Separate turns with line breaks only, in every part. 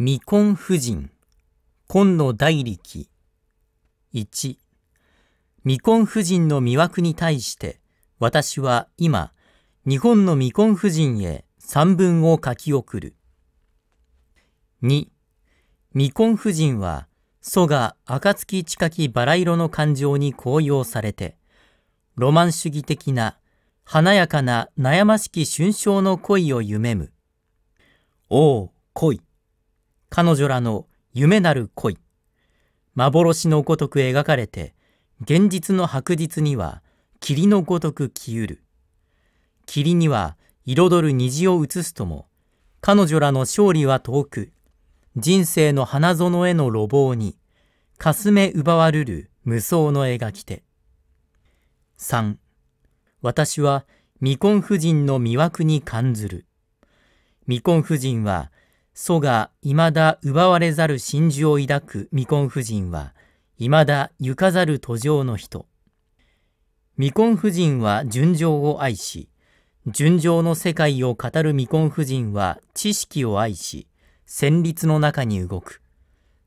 未婚夫人、今野大力。一、未婚夫人の魅惑に対して、私は今、日本の未婚夫人へ三文を書き送る。二、未婚夫人は、蘇我暁近きバラ色の感情に高揚されて、ロマン主義的な、華やかな悩ましき春章の恋を夢む。おう、恋。彼女らの夢なる恋幻のごとく描かれて現実の白日には霧のごとく消ゆる霧には彩る虹を映すとも彼女らの勝利は遠く人生の花園への路傍にかすめ奪わるる無双の描き手3私は未婚夫人の魅惑に感ずる未婚夫人は祖が未だ奪われざる真珠を抱く未婚夫人は、未だ行かざる途上の人。未婚夫人は純情を愛し、純情の世界を語る未婚夫人は知識を愛し、旋律の中に動く。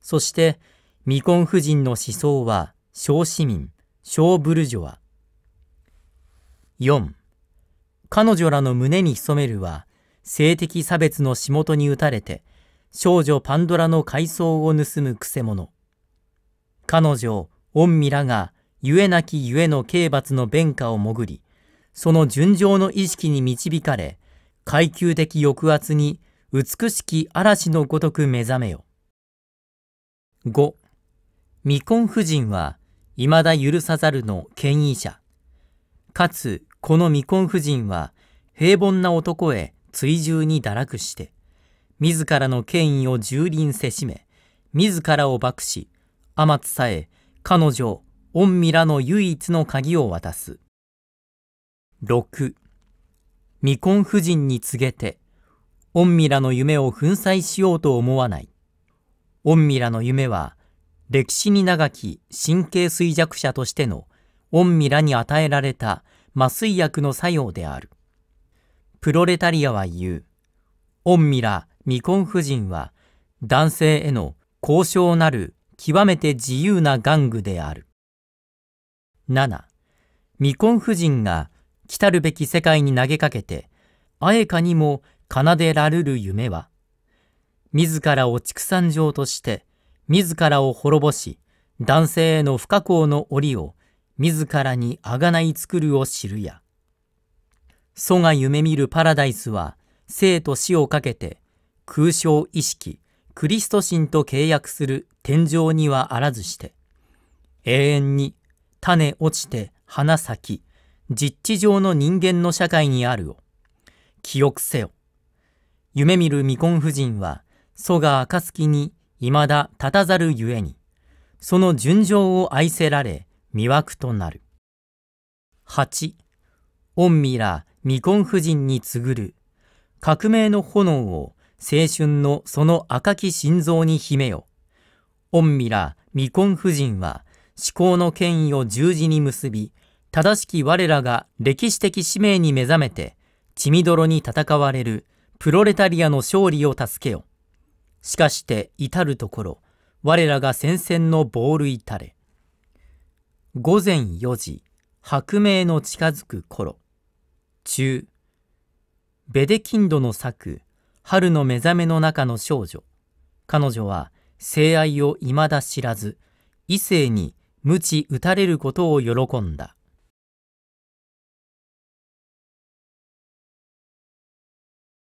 そして、未婚夫人の思想は小市民、小ブルジョア。4. 彼女らの胸に潜めるは、性的差別の仕事に打たれて、少女パンドラの階層を盗むくせ者。彼女、御身らが、ゆえなきゆえの刑罰の弁下を潜り、その純情の意識に導かれ、階級的抑圧に美しき嵐のごとく目覚めよ。5. 未婚婦人は、未だ許さざるの権威者。かつ、この未婚婦人は、平凡な男へ追従に堕落して、自らの権威を蹂躙せしめ、自らを爆し、天津さえ、彼女、御身らの唯一の鍵を渡す。6未婚夫人に告げて、御身らの夢を粉砕しようと思わない。御身らの夢は、歴史に長き神経衰弱者としての御身らに与えられた麻酔薬の作用である。プロレタリアは言う。御ミラ未婚夫人は男性への高尚なる極めて自由な玩具である。7. 未婚夫人が来たるべき世界に投げかけて、あえかにも奏でられる夢は、自らを畜産場として、自らを滅ぼし、男性への不可抗の檻を自らにあがない作るを知るや。祖が夢見るパラダイスは生と死をかけて空想意識クリスト心と契約する天井にはあらずして永遠に種落ちて花咲き実地上の人間の社会にあるを記憶せよ夢見る未婚夫人は蘇我暁に未だ立たざるゆえにその純情を愛せられ魅惑となる8御ミラ未婚夫人に告ぐる革命の炎を青春のその赤き心臓に秘めよ。御未ら未婚夫人は思考の権威を十字に結び、正しき我らが歴史的使命に目覚めて、血みどろに戦われるプロレタリアの勝利を助けよ。しかして至るところ、我らが戦線のボール至れ。午前4時、白明の近づく頃、中ベデキンドの作「春の目覚め」の中の少女彼女は性愛を未だ知らず異性に無知打たれることを喜んだ